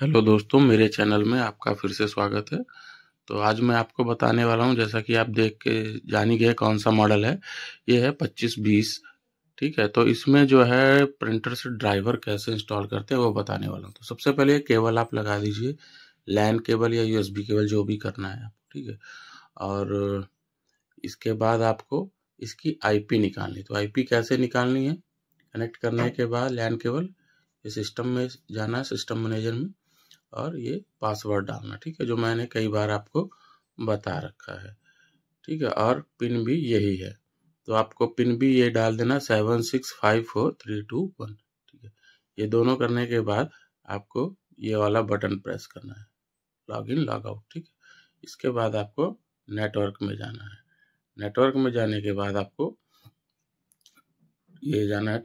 Hello तो दोस्तों मेरे चैनल में आपका फिर से स्वागत है तो आज मैं आपको बताने वाला हूं जैसा कि आप देख के जान ही गए कौन सा मॉडल है ये है 2520 ठीक है तो इसमें जो है प्रिंटर से ड्राइवर कैसे इंस्टॉल करते हैं वो बताने वाला हूं तो सबसे पहले ये केबल आप लगा दीजिए लैन केबल या यू केबल जो भी करना है आपको ठीक है और इसके बाद आपको इसकी आई निकालनी तो आई कैसे निकालनी है कनेक्ट करने हाँ। के बाद लैन केबल ये सिस्टम में जाना है सिस्टम मैनेजर में और ये पासवर्ड डालना ठीक है जो मैंने कई बार आपको बता रखा है ठीक है और पिन भी यही है तो आपको पिन भी ये डाल देना seven six five four three two one ठीक है ये दोनों करने के बाद आपको ये वाला बटन प्रेस करना है लॉग इन लॉग आउट ठीक है इसके बाद आपको नेटवर्क में जाना है नेटवर्क में जाने के बाद आपको ये जाना है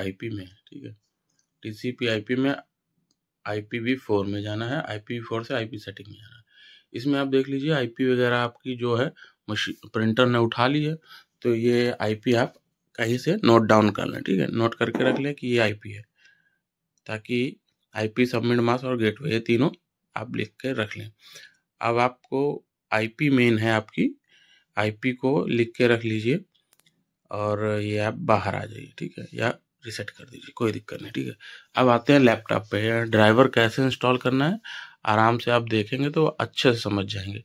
आई पी में ठीक है आई पी में आई फोर में जाना है आई फोर से आई सेटिंग में जाना है इसमें आप देख लीजिए IP वगैरह आपकी जो है मशीन प्रिंटर ने उठा ली है तो ये IP आप कहीं से नोट डाउन कर लें ठीक है नोट करके रख लें कि ये IP है ताकि पी सबमिट मास और गेटवे ये तीनों आप लिख के रख लें अब आपको पी मेन है आपकी IP को लिख के रख लीजिए और ये आप बाहर आ जाइए ठीक है या रिसेट कर दीजिए कोई दिक्कत नहीं ठीक है अब आते हैं लैपटॉप पे ड्राइवर कैसे इंस्टॉल करना है आराम से आप देखेंगे तो अच्छे से समझ जाएंगे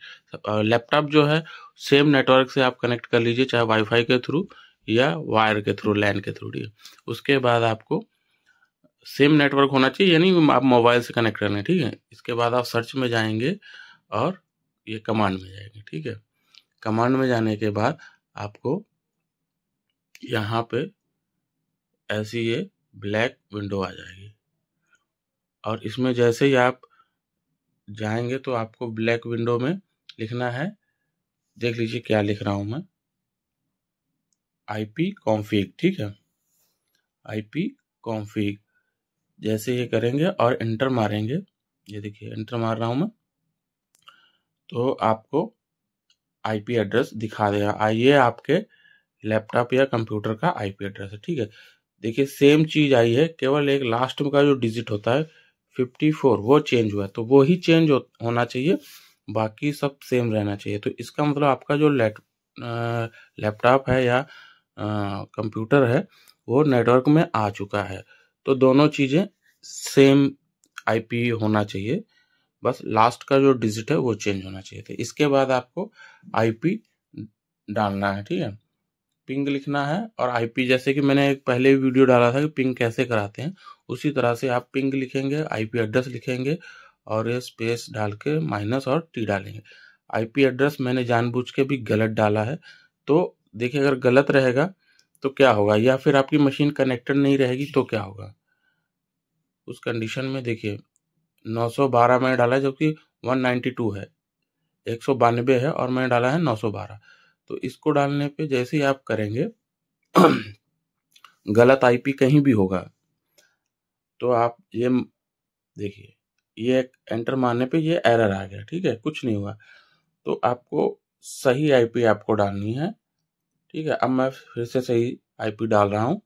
लैपटॉप जो है सेम नेटवर्क से आप कनेक्ट कर लीजिए चाहे वाईफाई के थ्रू या वायर के थ्रू लैन के थ्रू ठीक है उसके बाद आपको सेम नेटवर्क होना चाहिए यानी आप मोबाइल से कनेक्ट करना है ठीक है इसके बाद आप सर्च में जाएंगे और ये कमांड में जाएंगे ठीक है कमांड में जाने के बाद आपको यहाँ पे ऐसी ये ब्लैक विंडो आ जाएगी और इसमें जैसे ही आप जाएंगे तो आपको ब्लैक विंडो में लिखना है देख लीजिए क्या लिख रहा हूँ मैं आई पी कॉम्फिक ठीक है आई पी कॉम्फिक जैसे ये करेंगे और इंटर मारेंगे ये देखिए इंटर मार रहा हूँ मैं तो आपको आईपी एड्रेस दिखा देगा ये आपके लैपटॉप या कंप्यूटर का आईपी एड्रेस है ठीक है देखिए सेम चीज आई है केवल एक लास्ट का जो डिजिट होता है फिफ्टी फोर वो चेंज हुआ है तो वो ही चेंज हो, होना चाहिए बाकी सब सेम रहना चाहिए तो इसका मतलब आपका जो लैप लैपटॉप है या कंप्यूटर है वो नेटवर्क में आ चुका है तो दोनों चीज़ें सेम आईपी होना चाहिए बस लास्ट का जो डिजिट है वो चेंज होना चाहिए तो इसके बाद आपको आईपी डालना है ठीक है पिंग लिखना है और आईपी जैसे कि मैंने एक पहले वीडियो डाला था कि पिंग कैसे कराते हैं उसी तरह से आप पिंग लिखेंगे आईपी एड्रेस लिखेंगे और ये स्पेस डाल के माइनस और टी डालेंगे आईपी एड्रेस मैंने जानबूझ के भी गलत डाला है तो देखिए अगर गलत रहेगा तो क्या होगा या फिर आपकी मशीन कनेक्टेड नहीं रहेगी तो क्या होगा उस कंडीशन में देखिए नौ मैंने डाला जबकि वन है एक है और मैंने डाला है नौ तो इसको डालने पे जैसे ही आप करेंगे गलत आईपी कहीं भी होगा तो आप ये देखिए ये एंटर मारने पे ये एरर आ गया ठीक है कुछ नहीं हुआ तो आपको सही आईपी आपको डालनी है ठीक है अब मैं फिर से सही आईपी डाल रहा हूँ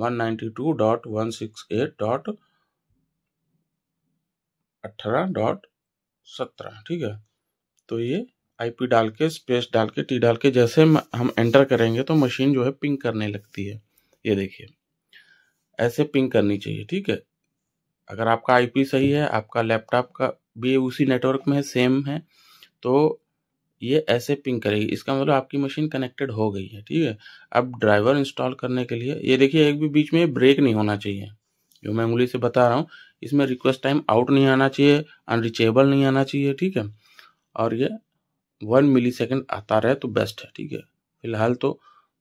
one ninety two dot one six eight dot अट्ठारह डॉट सत्रह ठीक है तो ये आईपी डाल के स्पेस डाल के टी डाल के जैसे हम एंटर करेंगे तो मशीन जो है पिंक करने लगती है ये देखिए ऐसे पिंक करनी चाहिए ठीक है अगर आपका आईपी सही है आपका लैपटॉप का भी उसी नेटवर्क में है सेम है तो ये ऐसे पिंक करेगी इसका मतलब आपकी मशीन कनेक्टेड हो गई है ठीक है अब ड्राइवर इंस्टॉल करने के लिए ये देखिए एक भी बीच में ब्रेक नहीं होना चाहिए जो मैं उंगली से बता रहा हूँ इसमें रिक्वेस्ट टाइम आउट नहीं आना चाहिए अनरीचेबल नहीं आना चाहिए ठीक है और ये वन मिली सेकेंड आता रहे तो बेस्ट है ठीक है फिलहाल तो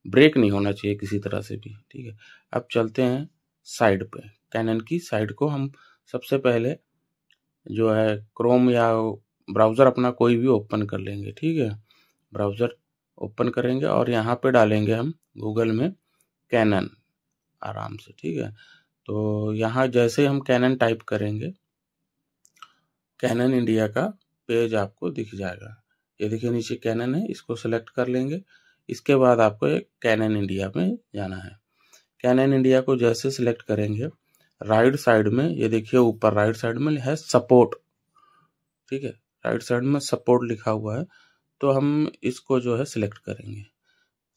ब्रेक नहीं होना चाहिए किसी तरह से भी ठीक है अब चलते हैं साइड पे कैनन की साइड को हम सबसे पहले जो है क्रोम या ब्राउज़र अपना कोई भी ओपन कर लेंगे ठीक है ब्राउज़र ओपन करेंगे और यहाँ पे डालेंगे हम गूगल में कैनन आराम से ठीक है तो यहाँ जैसे हम कैनन टाइप करेंगे कैनन इंडिया का पेज आपको दिख जाएगा ये देखिए नीचे कैनन है इसको सेलेक्ट कर लेंगे इसके बाद आपको कैनन इंडिया में जाना है कैनन इंडिया को जैसे सिलेक्ट करेंगे राइट साइड में ये देखिए ऊपर राइट साइड में है सपोर्ट ठीक है राइट साइड में सपोर्ट लिखा हुआ है तो हम इसको जो है सिलेक्ट करेंगे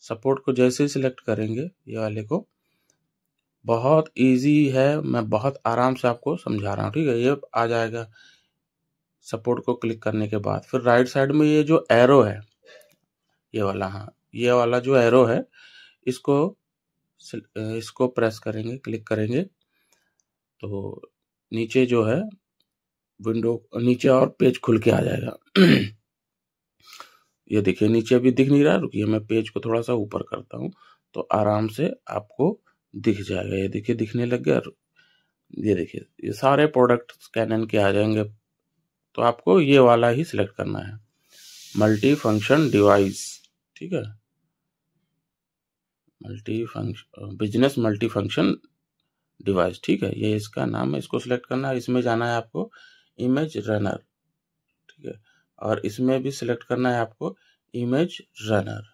सपोर्ट को जैसे ही सिलेक्ट करेंगे ये वाले को बहुत इजी है मैं बहुत आराम से आपको समझा रहा हूँ ठीक है ये आ जाएगा सपोर्ट को क्लिक करने के बाद फिर राइट साइड में ये जो एरो है ये वाला हाँ ये वाला जो एरो है इसको इसको प्रेस करेंगे क्लिक करेंगे तो नीचे जो है विंडो नीचे और पेज खुल के आ जाएगा ये देखिए नीचे अभी दिख नहीं रहा रुकिए मैं पेज को थोड़ा सा ऊपर करता हूँ तो आराम से आपको दिख जाएगा ये देखिए दिखने लग गया ये देखिए ये सारे प्रोडक्ट कैनन के आ जाएंगे तो आपको ये वाला ही सिलेक्ट करना है मल्टी फंक्शन डिवाइस ठीक है multi function business multi function device ठीक है ये इसका नाम है इसको सिलेक्ट करना है इसमें जाना है आपको इमेज रनर ठीक है और इसमें भी सिलेक्ट करना है आपको इमेज रनर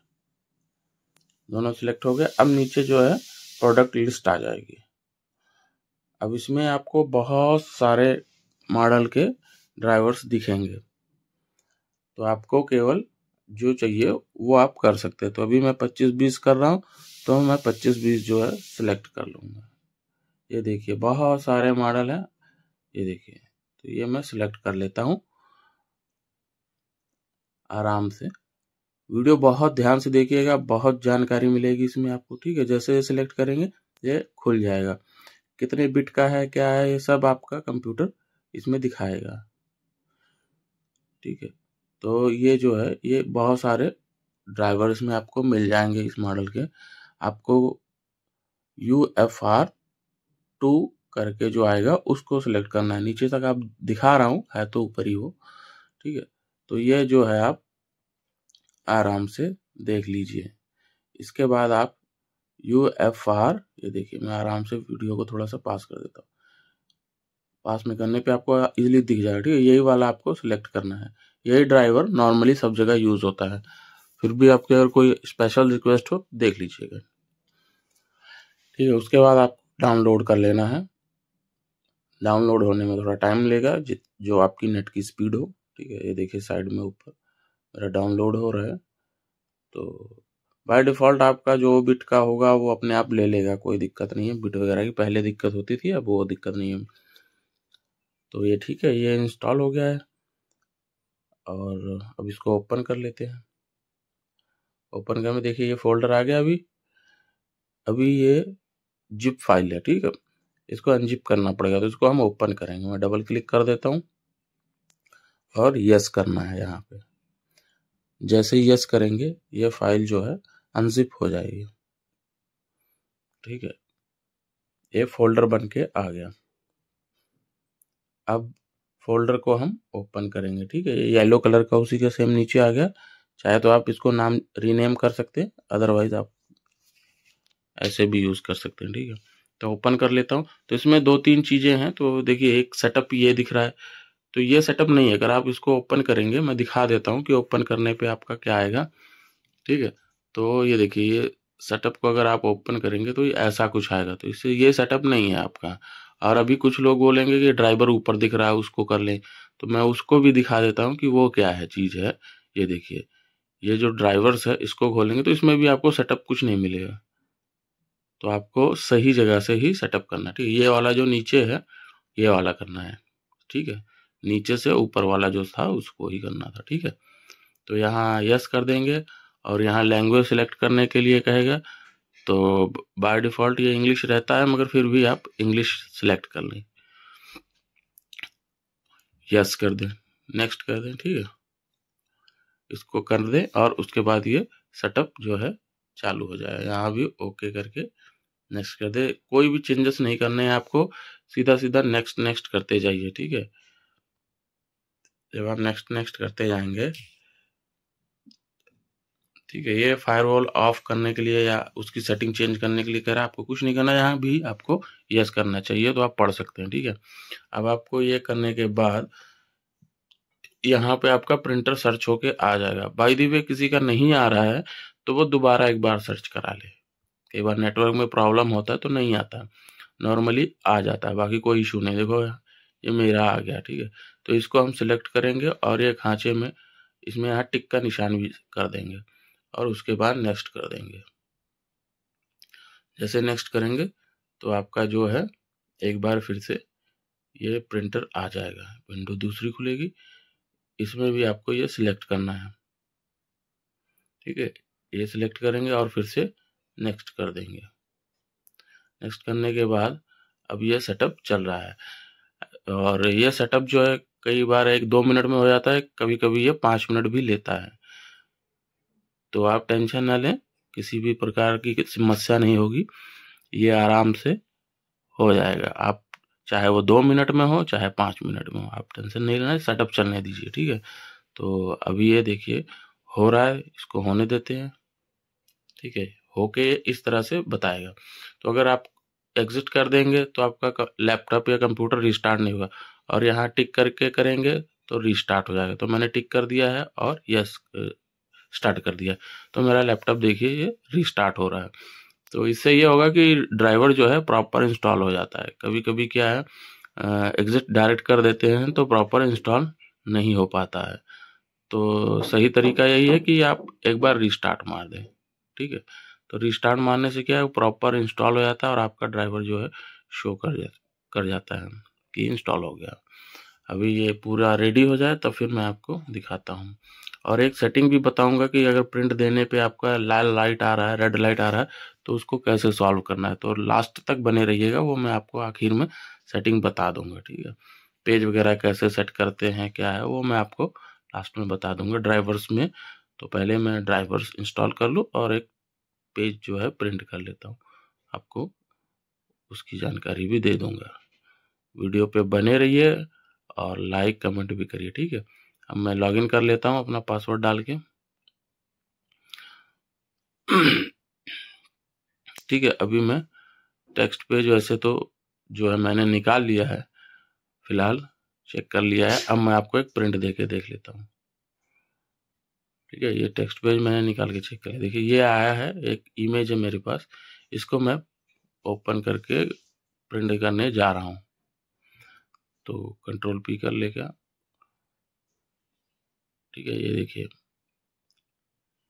दोनों सिलेक्ट हो गए अब नीचे जो है प्रोडक्ट लिस्ट आ जाएगी अब इसमें आपको बहुत सारे मॉडल के ड्राइवर्स दिखेंगे तो आपको केवल जो चाहिए वो आप कर सकते हैं तो अभी मैं पच्चीस बीस कर रहा हूँ तो मैं पच्चीस बीस जो है सिलेक्ट कर लूँगा ये देखिए बहुत सारे मॉडल हैं ये देखिए तो ये मैं सिलेक्ट कर लेता हूँ आराम से वीडियो बहुत ध्यान से देखिएगा बहुत जानकारी मिलेगी इसमें आपको ठीक है जैसे ये सिलेक्ट करेंगे ये खुल जाएगा कितने बिट का है क्या है ये सब आपका कंप्यूटर इसमें दिखाएगा ठीक है तो ये जो है ये बहुत सारे ड्राइवर्स में आपको मिल जाएंगे इस मॉडल के आपको यू एफ आर टू करके जो आएगा उसको सिलेक्ट करना है नीचे तक आप दिखा रहा हूँ है तो ऊपर ही वो ठीक है तो ये जो है आप आराम से देख लीजिए इसके बाद आप यू एफ आर ये देखिए मैं आराम से वीडियो को थोड़ा सा पास कर देता हूँ पास में करने पे आपको इजीली दिख जाएगा ठीक है यही वाला आपको सिलेक्ट करना है यही ड्राइवर नॉर्मली सब जगह यूज़ होता है फिर भी आपके अगर कोई स्पेशल रिक्वेस्ट हो देख लीजिएगा ठीक है उसके बाद आप डाउनलोड कर लेना है डाउनलोड होने में थोड़ा टाइम लेगा जो आपकी नेट की स्पीड हो ठीक है ये देखिए साइड में ऊपर मेरा डाउनलोड हो रहा है तो बाय डिफ़ॉल्ट आपका जो बिट का होगा वो अपने आप ले लेगा कोई दिक्कत नहीं है बिट वगैरह की पहले दिक्कत होती थी अब वो दिक्कत नहीं है तो ये ठीक है ये इंस्टॉल हो गया है और अब इसको ओपन कर लेते हैं ओपन करके देखिए ये फोल्डर आ गया अभी अभी ये जिप फाइल है ठीक है इसको अनजिप करना पड़ेगा तो इसको हम ओपन करेंगे मैं डबल क्लिक कर देता हूँ और यस करना है यहाँ पे जैसे यस करेंगे ये फाइल जो है अनजिप हो जाएगी ठीक है ये फोल्डर बन के आ गया अब फोल्डर को हम ओपन करेंगे ठीक है ये येलो कलर का उसी के सेम नीचे आ गया चाहे तो आप इसको नाम रीनेम कर सकते हैं अदरवाइज आप ऐसे भी यूज़ कर सकते हैं ठीक है तो ओपन कर लेता हूँ तो इसमें दो तीन चीज़ें हैं तो देखिए एक सेटअप ये दिख रहा है तो ये सेटअप नहीं है अगर आप इसको ओपन करेंगे मैं दिखा देता हूँ कि ओपन करने पे आपका क्या आएगा ठीक है तो ये देखिए ये सेटअप को अगर आप ओपन करेंगे तो ऐसा कुछ आएगा तो इससे ये सेटअप नहीं है आपका और अभी कुछ लोग बोलेंगे कि ड्राइवर ऊपर दिख रहा है उसको कर लें तो मैं उसको भी दिखा देता हूँ कि वो क्या है चीज़ है ये देखिए ये जो ड्राइवर्स है इसको खोलेंगे तो इसमें भी आपको सेटअप कुछ नहीं मिलेगा तो आपको सही जगह से ही सेटअप करना है ठीक है ये वाला जो नीचे है ये वाला करना है ठीक है नीचे से ऊपर वाला जो था उसको ही करना था ठीक है तो यहाँ यस कर देंगे और यहाँ लैंग्वेज सेलेक्ट करने के लिए कहेगा तो बाय डिफ़ॉल्ट ये इंग्लिश रहता है मगर फिर भी आप इंग्लिश सेलेक्ट कर लें यस कर दें नेक्स्ट कर दें ठीक है इसको कर दें और उसके बाद ये सेटअप जो है चालू हो जाए यहाँ भी ओके करके नेक्स्ट कर दे कोई भी चेंजेस नहीं करने हैं आपको सीधा सीधा नेक्स्ट नेक्स्ट करते जाइए ठीक है जब आप नेक्स्ट नेक्स्ट करते जाएंगे ठीक है ये फायरवॉल ऑफ करने के लिए या उसकी सेटिंग चेंज करने के लिए कह रहा है आपको कुछ नहीं करना यहाँ भी आपको यस करना चाहिए तो आप पढ़ सकते हैं ठीक है अब आपको ये करने के बाद यहाँ पे आपका प्रिंटर सर्च होके आ जाएगा बाई दी वे किसी का नहीं आ रहा है तो वो दोबारा एक बार सर्च करा ले कई बार नेटवर्क में प्रॉब्लम होता है तो नहीं आता नॉर्मली आ जाता है बाकी कोई इशू नहीं देखो ये मेरा आ गया ठीक है तो इसको हम सिलेक्ट करेंगे और ये खांचे में इसमें यहाँ टिक का निशान भी कर देंगे और उसके बाद नेक्स्ट कर देंगे जैसे नेक्स्ट करेंगे तो आपका जो है एक बार फिर से ये प्रिंटर आ जाएगा विंडो दूसरी खुलेगी इसमें भी आपको ये सिलेक्ट करना है ठीक है ये सिलेक्ट करेंगे और फिर से नेक्स्ट कर देंगे नेक्स्ट करने के बाद अब ये सेटअप चल रहा है और ये सेटअप जो है कई बार एक दो मिनट में हो जाता है कभी कभी ये पाँच मिनट भी लेता है तो आप टेंशन ना लें किसी भी प्रकार की समस्या नहीं होगी ये आराम से हो जाएगा आप चाहे वो दो मिनट में हो चाहे पाँच मिनट में हो आप टेंशन नहीं लेना सेटअप चलने दीजिए ठीक है तो अभी ये देखिए हो रहा है इसको होने देते हैं ठीक है होके इस तरह से बताएगा तो अगर आप एग्जिट कर देंगे तो आपका लैपटॉप या कंप्यूटर रिस्टार्ट नहीं होगा और यहाँ टिक करके करेंगे तो रिस्टार्ट हो जाएगा तो मैंने टिक कर दिया है और यस स्टार्ट कर दिया तो मेरा लैपटॉप देखिए ये रिस्टार्ट हो रहा है तो इससे ये होगा कि ड्राइवर जो है प्रॉपर इंस्टॉल हो जाता है कभी कभी क्या है एग्जिट डायरेक्ट कर देते हैं तो प्रॉपर इंस्टॉल नहीं हो पाता है तो सही तरीका यही है कि आप एक बार रिस्टार्ट मार दें ठीक है तो रिस्टार्ट मारने से क्या है प्रॉपर इंस्टॉल हो जाता है और आपका ड्राइवर जो है शो कर जाता कर जाता है कि इंस्टॉल हो गया अभी ये पूरा रेडी हो जाए तो फिर मैं आपको दिखाता हूँ और एक सेटिंग भी बताऊंगा कि अगर प्रिंट देने पे आपका लाल लाइट आ रहा है रेड लाइट आ रहा है तो उसको कैसे सॉल्व करना है तो लास्ट तक बने रहिएगा वो मैं आपको आखिर में सेटिंग बता दूंगा ठीक है पेज वगैरह कैसे सेट करते हैं क्या है वो मैं आपको लास्ट में बता दूंगा ड्राइवर्स में तो पहले मैं ड्राइवर्स इंस्टॉल कर लूँ और एक पेज जो है प्रिंट कर लेता हूँ आपको उसकी जानकारी भी दे दूँगा वीडियो पर बने रहिए और लाइक कमेंट भी करिए ठीक है अब मैं लॉगिन कर लेता हूँ अपना पासवर्ड डाल के ठीक है अभी मैं टेक्स्ट पेज वैसे तो जो है मैंने निकाल लिया है फिलहाल चेक कर लिया है अब मैं आपको एक प्रिंट दे के देख लेता हूँ ठीक है ये टेक्स्ट पेज मैंने निकाल के चेक कर लिया देखिए ये आया है एक इमेज है मेरे पास इसको मैं ओपन करके प्रिंट करने जा रहा हूँ तो कंट्रोल पी कर लेगा ठीक है ये देखिए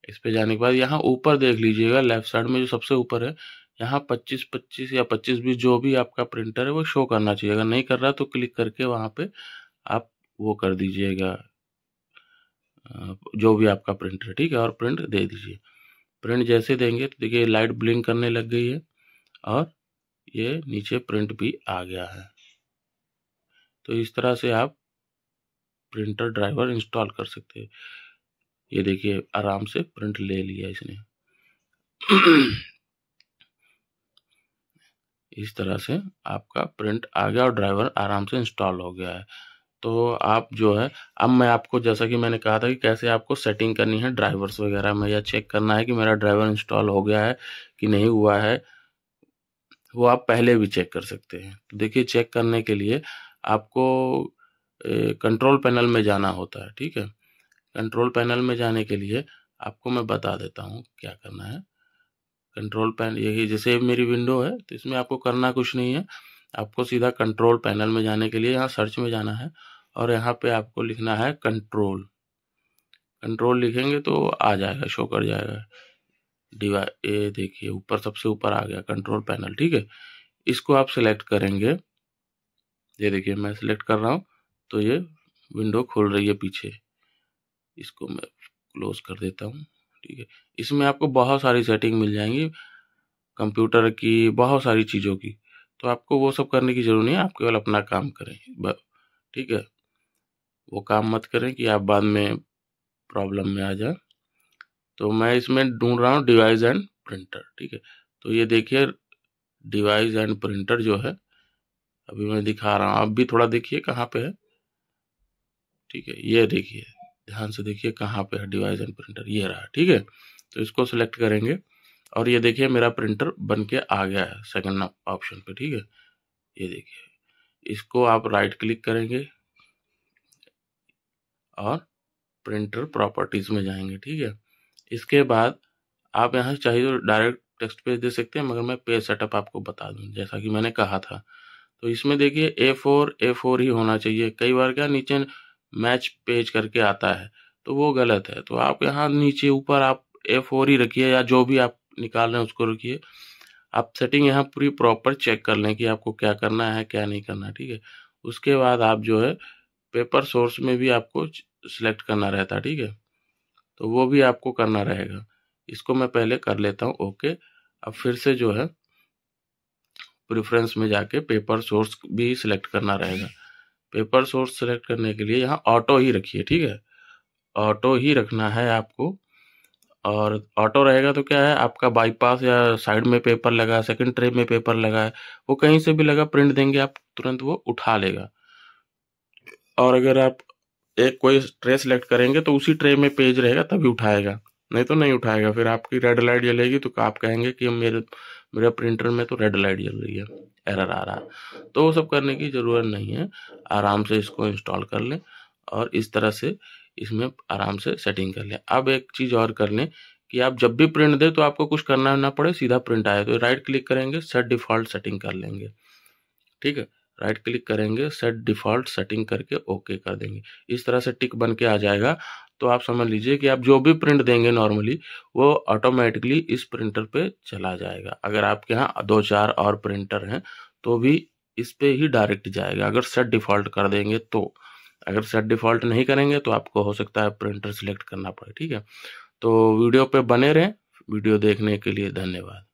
इस पे जाने के बाद यहाँ ऊपर देख लीजिएगा लेफ्ट साइड में जो सबसे ऊपर है यहाँ 25 25 या 25 भी जो भी आपका प्रिंटर है वो शो करना चाहिए अगर नहीं कर रहा तो क्लिक करके वहाँ पे आप वो कर दीजिएगा जो भी आपका प्रिंटर है ठीक है और प्रिंट दे दीजिए प्रिंट जैसे देंगे तो देखिए लाइट ब्लिंक करने लग गई है और ये नीचे प्रिंट भी आ गया है तो इस तरह से आप प्रिंटर ड्राइवर इंस्टॉल कर सकते हैं ये देखिए आराम से प्रिंट ले लिया इसने इस तरह से आपका प्रिंट आ गया और ड्राइवर आराम से इंस्टॉल हो गया है तो आप जो है अब मैं आपको जैसा कि मैंने कहा था कि कैसे आपको सेटिंग करनी है ड्राइवर्स वगैरह में या चेक करना है कि मेरा ड्राइवर इंस्टॉल हो गया है कि नहीं हुआ है वो आप पहले भी चेक कर सकते हैं तो देखिए चेक करने के लिए आपको कंट्रोल पैनल में जाना होता है ठीक है कंट्रोल पैनल में जाने के लिए आपको मैं बता देता हूँ क्या करना है कंट्रोल पैनल यही जैसे मेरी विंडो है तो इसमें आपको करना कुछ नहीं है आपको सीधा कंट्रोल पैनल में जाने के लिए यहाँ सर्च में जाना है और यहाँ पे आपको लिखना है कंट्रोल कंट्रोल लिखेंगे तो आ जाएगा शो कर जाएगा डिवा ये देखिए ऊपर सबसे ऊपर आ गया कंट्रोल पैनल ठीक है इसको आप सिलेक्ट करेंगे ये देखिए मैं सिलेक्ट कर रहा हूँ तो ये विंडो खोल रही है पीछे इसको मैं क्लोज कर देता हूँ ठीक है इसमें आपको बहुत सारी सेटिंग मिल जाएंगी कंप्यूटर की बहुत सारी चीज़ों की तो आपको वो सब करने की ज़रूरत नहीं है आप केवल अपना काम करें ठीक है वो काम मत करें कि आप बाद में प्रॉब्लम में आ जाए तो मैं इसमें ढूंढ रहा हूँ डिवाइस एंड प्रिंटर ठीक है तो ये देखिए डिवाइस एंड प्रिंटर जो है अभी मैं दिखा रहा हूँ आप भी थोड़ा देखिए कहाँ पे है ठीक है ये देखिए ध्यान से देखिए कहाँ पे है डिवाइस एंड प्रिंटर ये रहा ठीक है तो इसको सिलेक्ट करेंगे और ये देखिए मेरा प्रिंटर बन के आ गया है सेकंड ऑप्शन पे ठीक है ये देखिए इसको आप राइट क्लिक करेंगे और प्रिंटर प्रॉपर्टीज़ में जाएंगे ठीक है इसके बाद आप यहाँ चाहिए तो डायरेक्ट टेक्स्ट पेज दे सकते हैं मगर मैं पेज सेटअप आपको बता दूँ जैसा कि मैंने कहा था तो इसमें देखिए ए फोर ए फोर ही होना चाहिए कई बार क्या नीचे मैच पेज करके आता है तो वो गलत है तो आप यहाँ नीचे ऊपर आप ए फोर ही रखिए या जो भी आप निकाल रहे हैं उसको रखिए आप सेटिंग यहाँ पूरी प्रॉपर चेक कर लें कि आपको क्या करना है क्या नहीं करना ठीक है उसके बाद आप जो है पेपर सोर्स में भी आपको सिलेक्ट करना रहता है ठीक है तो वो भी आपको करना रहेगा इसको मैं पहले कर लेता हूँ ओके अब फिर से जो है प्रेफरेंस में जाके पेपर सोर्स भी सिलेक्ट करना रहेगा पेपर सोर्स सेलेक्ट करने के लिए यहाँ ऑटो ही रखिए ठीक है ऑटो ही रखना है आपको और ऑटो रहेगा तो क्या है आपका बाईपास या साइड में पेपर लगा सेकंड ट्रे में पेपर लगा है वो कहीं से भी लगा प्रिंट देंगे आप तुरंत वो उठा लेगा और अगर आप एक कोई ट्रे सेलेक्ट करेंगे तो उसी ट्रे में पेज रहेगा तभी उठाएगा नहीं तो नहीं उठाएगा फिर आपकी रेड लाइट जलेगी तो आप कहेंगे कि मेरे मेरा प्रिंटर में तो रेड लाइट जल रही है एरर आ रहा है तो वो सब करने की ज़रूरत नहीं है आराम से इसको इंस्टॉल कर लें और इस तरह से इसमें आराम से सेटिंग कर लें अब एक चीज़ और कर लें कि आप जब भी प्रिंट दें तो आपको कुछ करना ना पड़े सीधा प्रिंट आए तो राइट क्लिक करेंगे सेट डिफ़ॉल्ट सेटिंग कर लेंगे ठीक है राइट क्लिक करेंगे सेट डिफ़ॉल्ट सेटिंग करके ओके कर देंगे इस तरह से टिक बन के आ जाएगा तो आप समझ लीजिए कि आप जो भी प्रिंट देंगे नॉर्मली वो ऑटोमेटिकली इस प्रिंटर पे चला जाएगा अगर आपके यहाँ दो चार और प्रिंटर हैं तो भी इस पर ही डायरेक्ट जाएगा अगर सेट डिफ़ॉल्ट कर देंगे तो अगर सेट डिफ़ॉल्ट नहीं करेंगे तो आपको हो सकता है प्रिंटर सिलेक्ट करना पड़े ठीक है तो वीडियो पे बने रहें वीडियो देखने के लिए धन्यवाद